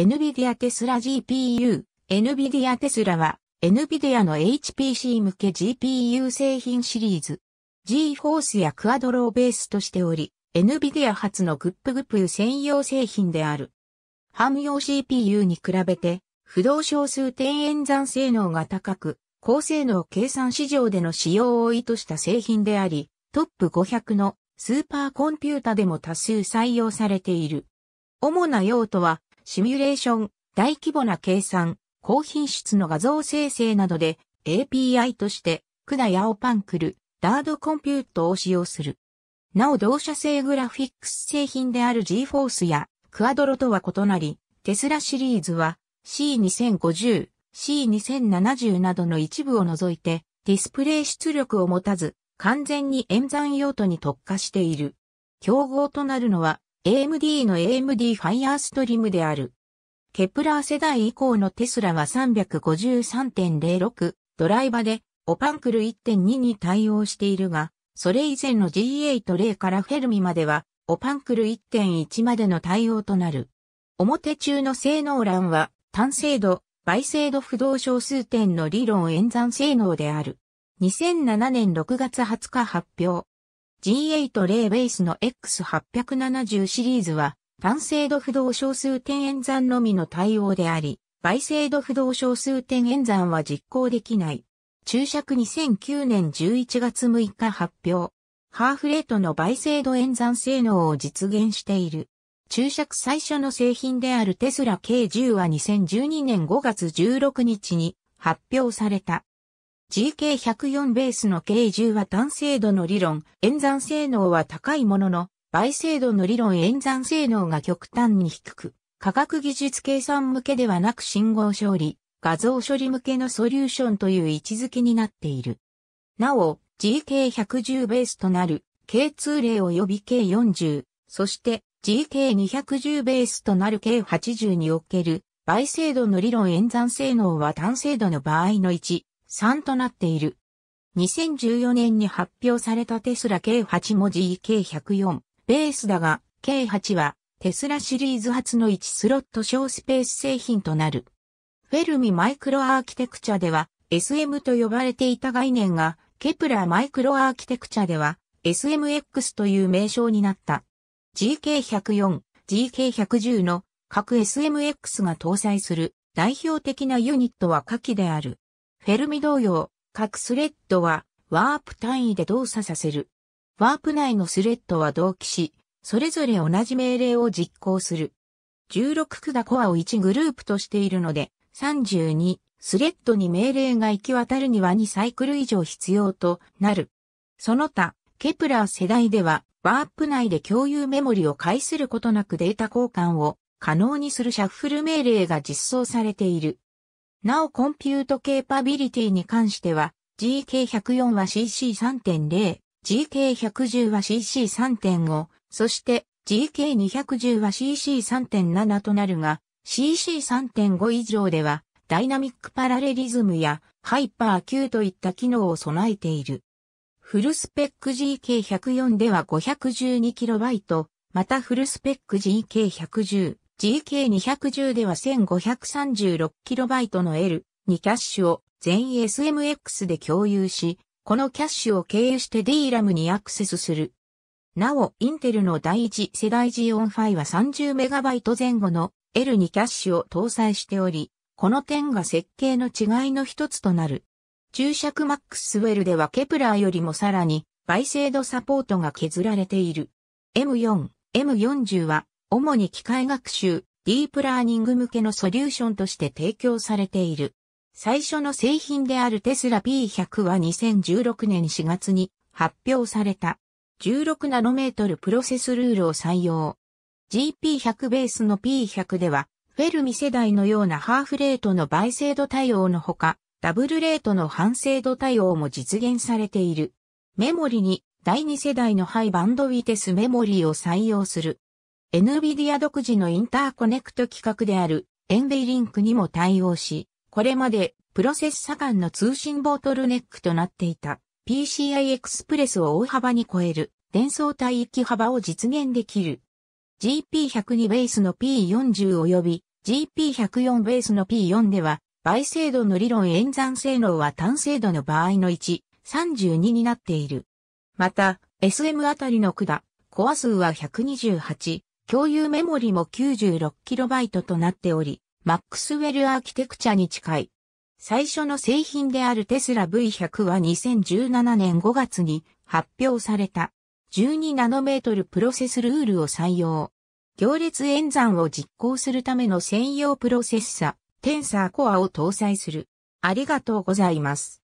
NVIDIA テスラ GPU。NVIDIA テスラは、NVIDIA の HPC 向け GPU 製品シリーズ。GForce やクアドロをベースとしており、NVIDIA 初のグップグップ専用製品である。汎用 CPU に比べて、不動小数点演算性能が高く、高性能計算市場での使用を意図した製品であり、トップ500のスーパーコンピュータでも多数採用されている。主な用途は、シミュレーション、大規模な計算、高品質の画像生成などで API としてクナやオパンクル、ダードコンピュートを使用する。なお同社製グラフィックス製品である GForce やクアドロとは異なり、テスラシリーズは C2050、C2070 などの一部を除いてディスプレイ出力を持たず完全に演算用途に特化している。競合となるのは AMD の AMD Firestream である。ケプラー世代以降のテスラは353.06ドライバでオパンクル1.2に対応しているが、それ以前の G8 例からフェルミまではオパンクル1.1までの対応となる。表中の性能欄は単精度、倍精度不動小数点の理論演算性能である。2007年6月20日発表。G8 レ例ベースの X870 シリーズは、単精度不動小数点演算のみの対応であり、倍精度不動小数点演算は実行できない。注釈2009年11月6日発表。ハーフレートの倍精度演算性能を実現している。注釈最初の製品であるテスラ K10 は2012年5月16日に発表された。GK104 ベースの k－ 10は単精度の理論、演算性能は高いものの、倍精度の理論演算性能が極端に低く、科学技術計算向けではなく信号処理、画像処理向けのソリューションという位置づけになっている。なお、GK110 ベースとなる K2 例及び K40、そして GK210 ベースとなる K80 における倍精度の理論演算性能は単精度の場合の1、3となっている。2014年に発表されたテスラ K8 も GK104 ベースだが、K8 はテスラシリーズ初の1スロット小スペース製品となる。フェルミマイクロアーキテクチャでは SM と呼ばれていた概念が、ケプラーマイクロアーキテクチャでは SMX という名称になった。GK104、GK110 の各 SMX が搭載する代表的なユニットは下記である。フェルミ同様、各スレッドはワープ単位で動作させる。ワープ内のスレッドは同期し、それぞれ同じ命令を実行する。16区がコアを1グループとしているので、32、スレッドに命令が行き渡るには2サイクル以上必要となる。その他、ケプラー世代では、ワープ内で共有メモリを介することなくデータ交換を可能にするシャッフル命令が実装されている。なおコンピュートケーパビリティに関しては、GK104 は CC3.0、GK110 は CC3.5、そして GK210 は CC3.7 となるが、CC3.5 以上では、ダイナミックパラレリズムやハイパー Q といった機能を備えている。フルスペック GK104 では 512KB、またフルスペック GK110、GK210 では 1536KB の L にキャッシュを全 SMX で共有し、このキャッシュを経由して DRAM にアクセスする。なお、インテルの第一世代 g o n p は 30MB 前後の L2 キャッシュを搭載しており、この点が設計の違いの一つとなる。注釈マックスウェルではケプラーよりもさらに倍精度サポートが削られている。M4、M40 は主に機械学習、ディープラーニング向けのソリューションとして提供されている。最初の製品であるテスラ P100 は2016年4月に発表された。16ナノメートルプロセスルールを採用。GP100 ベースの P100 では、フェルミ世代のようなハーフレートの倍精度対応のほか、ダブルレートの半精度対応も実現されている。メモリに第2世代のハイバンドウィテスメモリを採用する。NVIDIA 独自のインターコネクト規格である NV リンクにも対応し、これまでプロセッサ間の通信ボトルネックとなっていた PCI エクスプレスを大幅に超える伝送帯域幅を実現できる。GP102 ベースの P40 及び GP104 ベースの P4 では、倍精度の理論演算性能は単精度の場合の1、32になっている。また、SM あたりの管、コア数は128、共有メモリも 96KB となっており、マックスウェルアーキテクチャに近い。最初の製品であるテスラ V100 は2017年5月に発表された。12ナノメートルプロセスルールを採用。行列演算を実行するための専用プロセッサ、テンサーコアを搭載する。ありがとうございます。